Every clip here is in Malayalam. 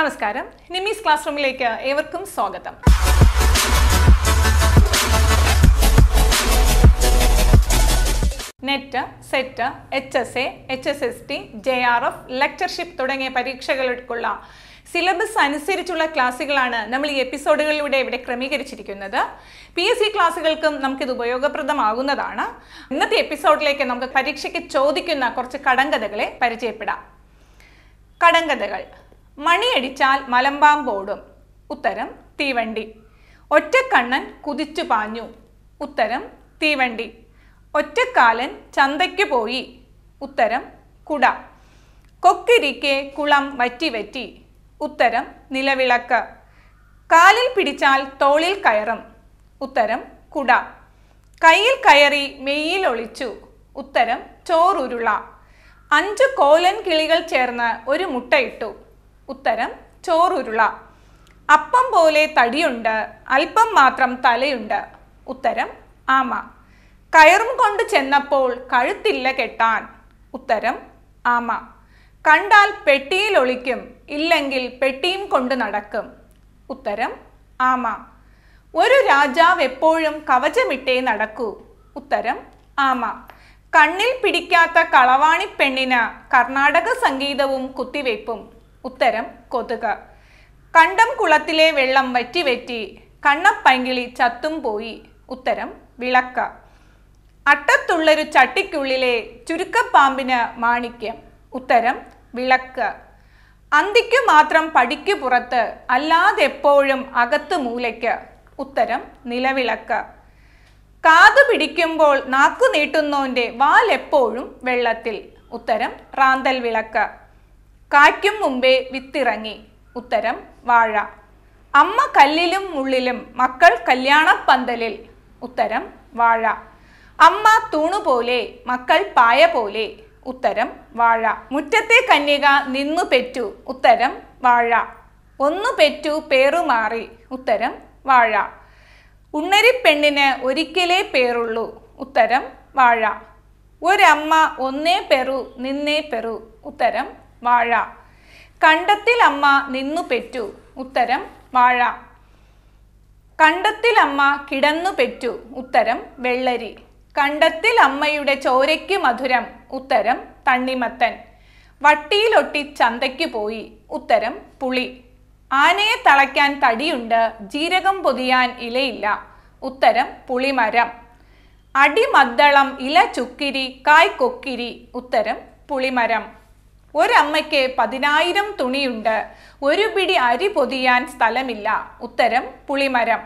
നമസ്കാരം നിമീസ് ക്ലാസ് റൂമിലേക്ക് ഏവർക്കും സ്വാഗതം NET SET H S A H S S T J R F lectureship തുടങ്ങിയ പരീക്ഷകൾക്കുള്ള സിലബസ് അനുസരിച്ചുള്ള ക്ലാസ്സുകളാണ് നമ്മൾ ഈ എപ്പിസോഡുകളിലൂടെ ഇവിടെ ക്രമീകരിച്ചിരിക്കുന്നത് പി എസ് സി ക്ലാസ്സുകൾക്കും നമുക്കിത് ഉപയോഗപ്രദമാകുന്നതാണ് ഇന്നത്തെ എപ്പിസോഡിലേക്ക് നമുക്ക് പരീക്ഷയ്ക്ക് ചോദിക്കുന്ന കുറച്ച് കടങ്കഥകളെ പരിചയപ്പെടാം കടങ്കഥകൾ മണിയടിച്ചാൽ മലമ്പാമ്പോടും ഉത്തരം തീവണ്ടി ഒറ്റക്കണ്ണൻ കുതിച്ചു പാഞ്ഞു ഉത്തരം തീവണ്ടി ഒറ്റക്കാലൻ ചന്തയ്ക്ക് പോയി ഉത്തരം കുട കൊക്കിരിക്കെ കുളം വറ്റി ഉത്തരം നിലവിളക്ക് കാലിൽ പിടിച്ചാൽ തോളിൽ കയറും ഉത്തരം കുട കയ്യിൽ കയറി മെയ്യിൽ ഒളിച്ചു ഉത്തരം ചോറുരുള അഞ്ചു കോലൻ കിളികൾ ചേർന്ന് ഒരു മുട്ടയിട്ടു ഉത്തരം ചോറുരുള അപ്പം പോലെ തടിയുണ്ട് അല്പം മാത്രം തലയുണ്ട് ഉത്തരം ആമ കയറും കൊണ്ട് ചെന്നപ്പോൾ കഴുത്തില്ല കെട്ടാൻ ഉത്തരം ആമ കണ്ടാൽ പെട്ടിയിൽ ഒളിക്കും ഇല്ലെങ്കിൽ പെട്ടിയും കൊണ്ട് നടക്കും ഉത്തരം ആമ ഒരു രാജാവ് എപ്പോഴും കവചമിട്ടേ നടക്കൂ ഉത്തരം ആമ കണ്ണിൽ പിടിക്കാത്ത കളവാണി പെണ്ണിന് കർണാടക സംഗീതവും കുത്തിവയ്പ്പും ഉത്തരം കൊതുക കണ്ടം കുളത്തിലെ വെള്ളം വറ്റി വറ്റി കണ്ണപ്പൈങ്കിളി ചത്തും പോയി ഉത്തരം വിളക്ക അട്ടത്തുള്ളൊരു ചട്ടിക്കുള്ളിലെ ചുരുക്കപ്പാമ്പിന് മാണിക്യം ഉത്തരം വിളക്ക് അന്തിക്കു മാത്രം പടിക്കു പുറത്ത് അല്ലാതെ എപ്പോഴും അകത്ത് മൂലയ്ക്ക് ഉത്തരം നിലവിളക്ക് കാതു പിടിക്കുമ്പോൾ നാക്കു നീട്ടുന്നോൻ്റെ വാൽ എപ്പോഴും വെള്ളത്തിൽ ഉത്തരം റാന്തൽ വിളക്ക് കാറ്റും മുമ്പേ വിത്തിറങ്ങി ഉത്തരം വാഴ അമ്മ കല്ലിലും മുള്ളിലും മക്കൾ കല്യാണപ്പന്തലിൽ ഉത്തരം വാഴ അമ്മ തൂണു പോലെ മക്കൾ പായ പോലെ ഉത്തരം വാഴ മുറ്റത്തെ കന്യക നിന്നു പെറ്റു ഉത്തരം വാഴ ഒന്നു പെറ്റു പേറുമാറി ഉത്തരം വാഴ ഉണ്ണരിപ്പെണ്ണിന് ഒരിക്കലേ പേറുള്ളൂ ഉത്തരം വാഴ ഒരമ്മ ഒന്നേ പെറു നിന്നേ പെറു ഉത്തരം വാഴ കണ്ടത്തിൽ അമ്മ നിന്നു പെറ്റു ഉത്തരം വാഴ കണ്ടത്തിൽ അമ്മ കിടന്നു പെറ്റു ഉത്തരം വെള്ളരി കണ്ടത്തിൽ അമ്മയുടെ ചോരയ്ക്ക് മധുരം ഉത്തരം തണ്ണിമത്തൻ വട്ടിയിലൊട്ടി ചന്തയ്ക്ക് പോയി ഉത്തരം പുളി ആനയെ തളയ്ക്കാൻ തടിയുണ്ട് ജീരകം പൊതിയാൻ ഇലയില്ല ഉത്തരം പുളിമരം അടിമദ്ദളം ഇല ചുക്കിരി കായ്ക്കൊക്കിരി ഉത്തരം പുളിമരം ഒരമ്മയ്ക്ക് പതിനായിരം തുണിയുണ്ട് ഒരു പിടി അരി പൊതിയാൻ സ്ഥലമില്ല ഉത്തരം പുളിമരം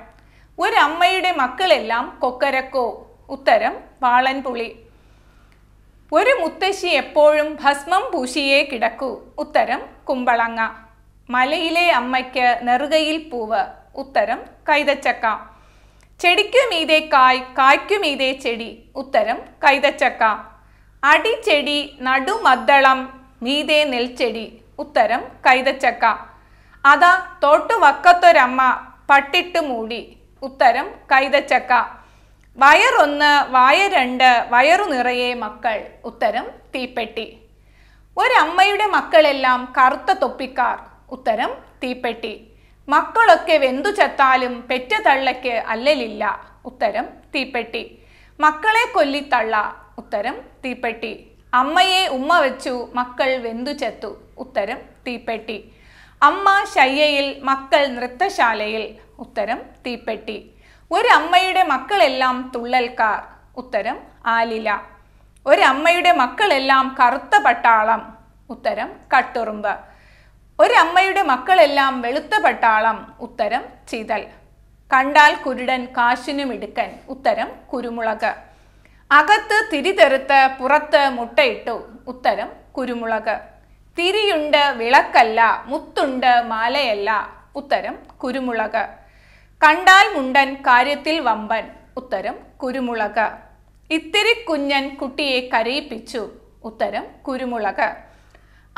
ഒരമ്മയുടെ മക്കളെല്ലാം കൊക്കരക്കോ ഉത്തരം വാളൻപുളി ഒരു മുത്തശ്ശി എപ്പോഴും ഭസ്മം പൂശിയേ കിടക്കൂ ഉത്തരം കുമ്പളങ്ങ മലയിലെ അമ്മയ്ക്ക് നെറുകയിൽ പൂവ് ഉത്തരം കൈതച്ചക്ക ചെടിക്കു മീതെ കായ് കായ്ക്കു മീതെ ചെടി ഉത്തരം കൈതച്ചക്ക അടിച്ചെടി നടുമദ്ദളം മീതേ നെൽച്ചെടി ഉത്തരം കൈതച്ചക്ക അതാ തോട്ടുവക്കത്തൊരമ്മ പട്ടിട്ട് മൂടി ഉത്തരം കൈതച്ചക്ക വയറൊന്ന് വായ രണ്ട് വയറു നിറയെ മക്കൾ ഉത്തരം തീപ്പെട്ടി ഒരമ്മയുടെ മക്കളെല്ലാം കറുത്ത തൊപ്പിക്കാർ ഉത്തരം തീപ്പെട്ടി മക്കളൊക്കെ വെന്തു ചത്താലും പെറ്റ തള്ളയ്ക്ക് അല്ലലില്ല ഉത്തരം തീപ്പെട്ടി മക്കളെ കൊല്ലിത്തള്ള ഉത്തരം തീപ്പെട്ടി അമ്മയെ ഉമ്മ വെച്ചു മക്കൾ വെന്തു ചെത്തു ഉത്തരം തീപ്പെട്ടി അമ്മ ശയ്യയിൽ മക്കൾ നൃത്തശാലയിൽ ഉത്തരം തീപ്പെട്ടി ഒരമ്മയുടെ മക്കളെല്ലാം തുള്ളൽക്കാർ ഉത്തരം ആലില ഒരമ്മയുടെ മക്കളെല്ലാം കറുത്ത പട്ടാളം ഉത്തരം കട്ടുറുമ്പ് ഒരമ്മയുടെ മക്കളെല്ലാം വെളുത്ത പട്ടാളം ഉത്തരം ചിതൽ കണ്ടാൽ കുരുടൻ കാശിനും ഉത്തരം കുരുമുളക് അകത്ത് തിരിതെറുത്ത് പുറത്ത് മുട്ടയിട്ടു ഉത്തരം കുരുമുളക് തിരിയുണ്ട് വിളക്കല്ല മുത്തുണ്ട് മാലയല്ല ഉത്തരം കുരുമുളക് കണ്ടാൽ മുണ്ടൻ കാര്യത്തിൽ വമ്പൻ ഉത്തരം കുരുമുളക് ഇത്തിരി കുഞ്ഞൻ കുട്ടിയെ കരയിപ്പിച്ചു ഉത്തരം കുരുമുളക്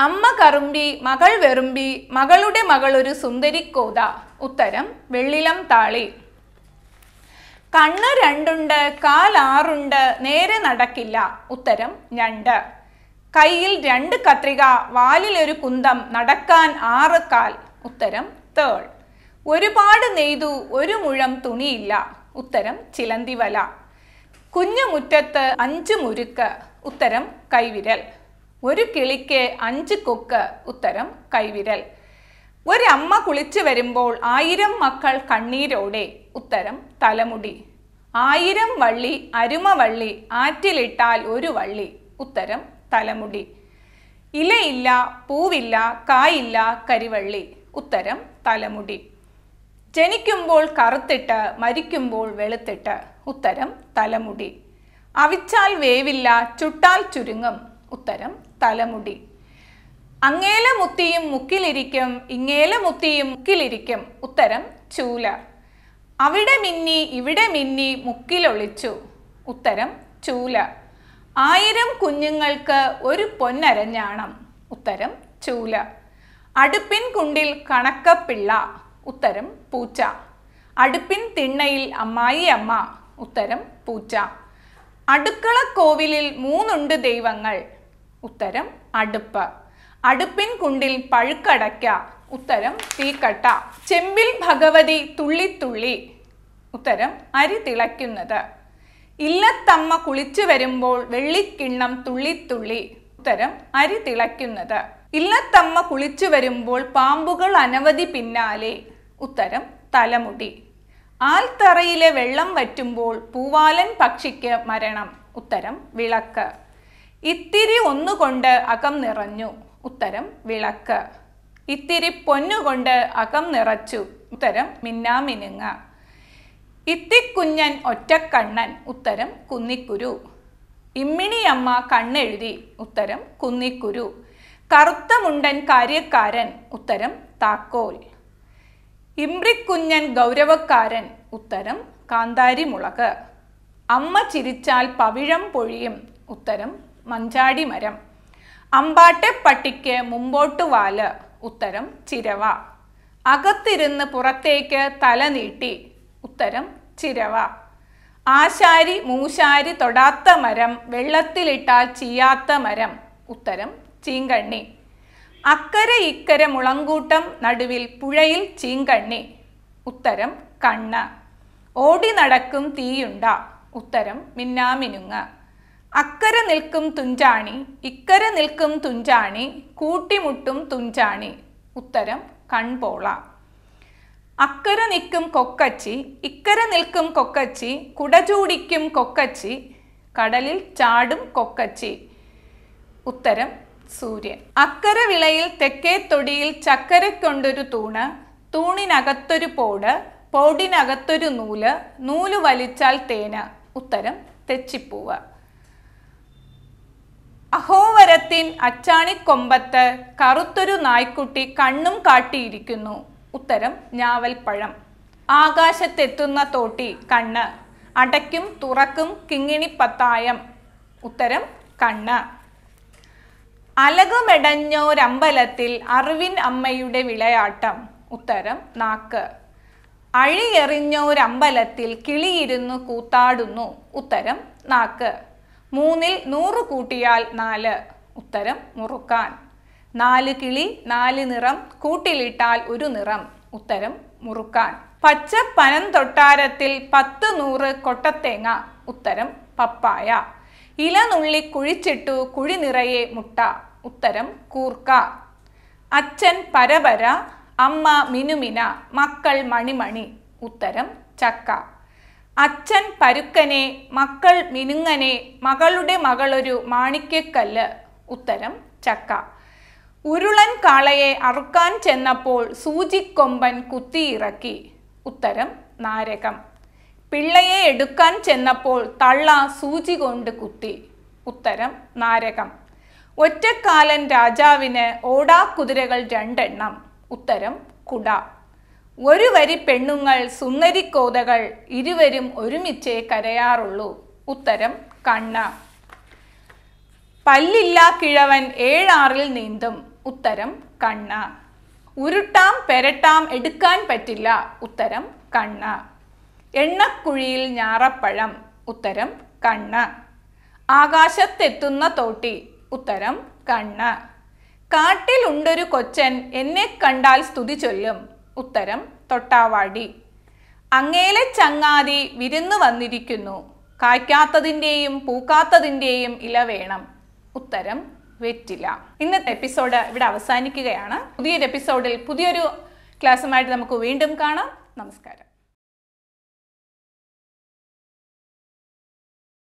അമ്മ കറുമ്പി മകൾ വെറുമ്പി മകളുടെ മകളൊരു സുന്ദരിക്കോത ഉത്തരം വെള്ളിലം താളി കണ്ണ് രണ്ടുണ്ട് കാൽ ആറുണ്ട് നേരെ നടക്കില്ല ഉത്തരം രണ്ട് കയ്യിൽ രണ്ട് കത്രിക വാലിൽ ഒരു കുന്തം നടക്കാൻ ആറ് കാൽ ഉത്തരം തേർഡ് ഒരുപാട് നെയ്തു ഒരു മുഴം തുണിയില്ല ഉത്തരം ചിലന്തിവല കുഞ്ഞുമുറ്റത്ത് അഞ്ച് മുരുക്ക് ഉത്തരം കൈവിരൽ ഒരു കിളിക്ക് അഞ്ച് കൊക്ക് ഉത്തരം കൈവിരൽ ഒരമ്മ കുളിച്ചു വരുമ്പോൾ ആയിരം മക്കൾ കണ്ണീരോടെ ഉത്തരം തലമുടി ആയിരം വള്ളി അരുമവള്ളി ആറ്റിലിട്ടാൽ ഒരു വള്ളി ഉത്തരം തലമുടി ഇലയില്ല പൂവില്ല കായില്ല കരിവള്ളി ഉത്തരം തലമുടി ജനിക്കുമ്പോൾ കറുത്തിട്ട് മരിക്കുമ്പോൾ വെളുത്തിട്ട് ഉത്തരം തലമുടി അവിച്ചാൽ വേവില്ല ചുട്ടാൽ ചുരുങ്ങും ഉത്തരം തലമുടി അങ്ങേല മുത്തിയും മുക്കിലിരിക്കും ഇങ്ങേല മുത്തിയും മുക്കിലിരിക്കും ഉത്തരം ചൂല അവിടെ മിന്നി ഇവിടെ മിന്നി മുക്കിലൊളിച്ചു ഉത്തരം ചൂല ആയിരം കുഞ്ഞുങ്ങൾക്ക് ഒരു പൊന്നരഞ്ഞാണം ഉത്തരം ചൂല അടുപ്പിൻ കുണ്ടിൽ കണക്കപ്പിള്ള ഉത്തരം പൂച്ച അടുപ്പിൻ തിണ്ണയിൽ അമ്മായി അമ്മ ഉത്തരം പൂച്ച അടുക്കള കോവിലിൽ മൂന്നുണ്ട് ദൈവങ്ങൾ ഉത്തരം അടുപ്പ് അടുപ്പിൻ കുണ്ടിൽ പഴുക്കടയ്ക്ക ഉത്തരം തീക്കട്ട ചെമ്പിൽ ഭഗവതി തുള്ളിത്തുള്ളി ഉത്തരം അരി തിളയ്ക്കുന്നത് ഇല്ലത്തമ്മ കുളിച്ചു വരുമ്പോൾ വെള്ളിക്കിണ്ണം തുള്ളിത്തുള്ളി ഉത്തരം അരി തിളയ്ക്കുന്നത് ഇല്ലത്തമ്മ കുളിച്ചു വരുമ്പോൾ പാമ്പുകൾ അനവധി പിന്നാലെ ഉത്തരം തലമുടി ആൽത്തറയിലെ വെള്ളം വറ്റുമ്പോൾ പൂവാലൻ പക്ഷിക്ക് മരണം ഉത്തരം വിളക്ക് ഇത്തിരി ഒന്നുകൊണ്ട് അകം നിറഞ്ഞു ഉത്തരം വിളക്ക് ഇത്തിരി പൊന്നുകൊണ്ട് അകം നിറച്ചു ഉത്തരം മിന്നാമിനുങ്ങ ഇത്തിക്കുഞ്ഞൻ ഒറ്റക്കണ്ണൻ ഉത്തരം കുന്നിക്കുരു ഇമ്മിണിയമ്മ കണ്ണെഴുതി ഉത്തരം കുന്നിക്കുരു കറുത്ത മുണ്ടൻ കാര്യക്കാരൻ ഉത്തരം താക്കോൽ ഇമ്രിക്കുഞ്ഞൻ ഗൗരവക്കാരൻ ഉത്തരം കാന്താരിമുളക് അമ്മ ചിരിച്ചാൽ പവിഴം പൊഴിയും ഉത്തരം മഞ്ചാടിമരം അമ്പാട്ടെ പട്ടിക്ക് മുമ്പോട്ട് വാല് ഉത്തരം ചിരവ അകത്തിരുന്ന് പുറത്തേക്ക് തല നീട്ടി ഉത്തരം ചിരവ ആശാരി മൂശാരി തൊടാത്ത മരം വെള്ളത്തിലിട്ടാൽ ചീയാത്ത മരം ഉത്തരം ചീങ്കണ്ണി അക്കര ഇക്കര മുളങ്കൂട്ടം നടുവിൽ പുഴയിൽ ചീങ്കണ്ണി ഉത്തരം കണ്ണ് ഓടി നടക്കും തീയുണ്ട ഉത്തരം മിന്നാമിനുങ്ങ അക്കരെ നിൽക്കും തുഞ്ചാണി ഇക്കരെ നിൽക്കും തുഞ്ചാണി കൂട്ടിമുട്ടും തുഞ്ചാണി ഉത്തരം കൺപോള അക്കരെ നിൽക്കും കൊക്കച്ചി ഇക്കരെ നിൽക്കും കൊക്കച്ചി കുടചൂടിക്കും കൊക്കച്ചി കടലിൽ ചാടും കൊക്കച്ചി ഉത്തരം സൂര്യൻ അക്കര വിളയിൽ തെക്കേ തൊടിയിൽ ചക്കരക്കൊണ്ടൊരു തൂണ് തൂണിനകത്തൊരു പോട് പോടിനകത്തൊരു നൂല് നൂല് വലിച്ചാൽ തേന ഉത്തരം തെച്ചിപ്പൂവ് അഹോവരത്തിൻ അച്ചാണിക്കൊമ്പത്ത് കറുത്തൊരു നായ്ക്കുട്ടി കണ്ണും കാട്ടിയിരിക്കുന്നു ഉത്തരം ഞാവൽപ്പഴം ആകാശത്തെത്തുന്ന തോട്ടി കണ്ണ് അടയ്ക്കും തുറക്കും കിങ്ങിണിപ്പത്തായം ഉത്തരം കണ്ണ് അലകുമെടഞ്ഞോരമ്പലത്തിൽ അറിവിൻ അമ്മയുടെ വിളയാട്ടം ഉത്തരം നാക്ക് അഴിയെറിഞ്ഞോരമ്പലത്തിൽ കിളിയിരുന്നു കൂത്താടുന്നു ഉത്തരം നാക്ക് മൂന്നിൽ നൂറ് കൂട്ടിയാൽ നാല് ഉത്തരം മുറുക്കാൻ നാല് കിളി നാല് നിറം കൂട്ടിലിട്ടാൽ ഒരു നിറം ഉത്തരം മുറുക്കാൻ പച്ച പനം തൊട്ടാരത്തിൽ പത്ത് നൂറ് കൊട്ടത്തേങ്ങ ഉത്തരം പപ്പായ ഇലനുള്ളി കുഴിച്ചിട്ടു കുഴി നിറയെ മുട്ട ഉത്തരം കൂർക്ക അച്ഛൻ പരപര അമ്മ മിനുമിന മക്കൾ മണിമണി ഉത്തരം ചക്ക അച്ഛൻ പരുക്കനെ മക്കൾ മിനുങ്ങനെ മകളുടെ മകളൊരു മാണിക്യക്കല്ല് ഉത്തരം ചക്ക ഉരുളൻ കാളയെ അറുക്കാൻ ചെന്നപ്പോൾ സൂചിക്കൊമ്പൻ കുത്തിയിറക്കി ഉത്തരം നാരകം പിള്ളയെ എടുക്കാൻ ചെന്നപ്പോൾ തള്ള സൂചി കൊണ്ട് കുത്തി ഉത്തരം നാരകം ഒറ്റക്കാലൻ രാജാവിന് ഓടാക്കുതിരകൾ രണ്ടെണ്ണം ഉത്തരം കുട ഒരു വരി പെണ്ണുങ്ങൾ സുന്ദരിക്കോതകൾ ഇരുവരും ഒരുമിച്ചേ കരയാറുള്ളൂ ഉത്തരം കണ്ണ പല്ലില്ലാ കിഴവൻ ഏഴാറിൽ നീന്തും ഉത്തരം കണ്ണ ഉരുട്ടാം പെരട്ടാം എടുക്കാൻ പറ്റില്ല ഉത്തരം കണ്ണ എണ്ണക്കുഴിയിൽ ഞാറപ്പഴം ഉത്തരം കണ്ണ ആകാശത്തെത്തുന്ന തോട്ടി ഉത്തരം കണ്ണ കാട്ടിലുണ്ടൊരു കൊച്ചൻ എന്നെ കണ്ടാൽ സ്തുതി ചൊല്ലും ഉത്തരം തൊട്ടാവാടി അങ്ങേലെ ചങ്ങാതി വിരുന്നു വന്നിരിക്കുന്നു കായ്ക്കാത്തതിൻ്റെയും പൂക്കാത്തതിൻ്റെയും ഇല വേണം ഉത്തരം വെറ്റില ഇന്നത്തെ എപ്പിസോഡ് ഇവിടെ അവസാനിക്കുകയാണ് പുതിയൊരു എപ്പിസോഡിൽ പുതിയൊരു ക്ലാസ്സുമായിട്ട് നമുക്ക് വീണ്ടും കാണാം നമസ്കാരം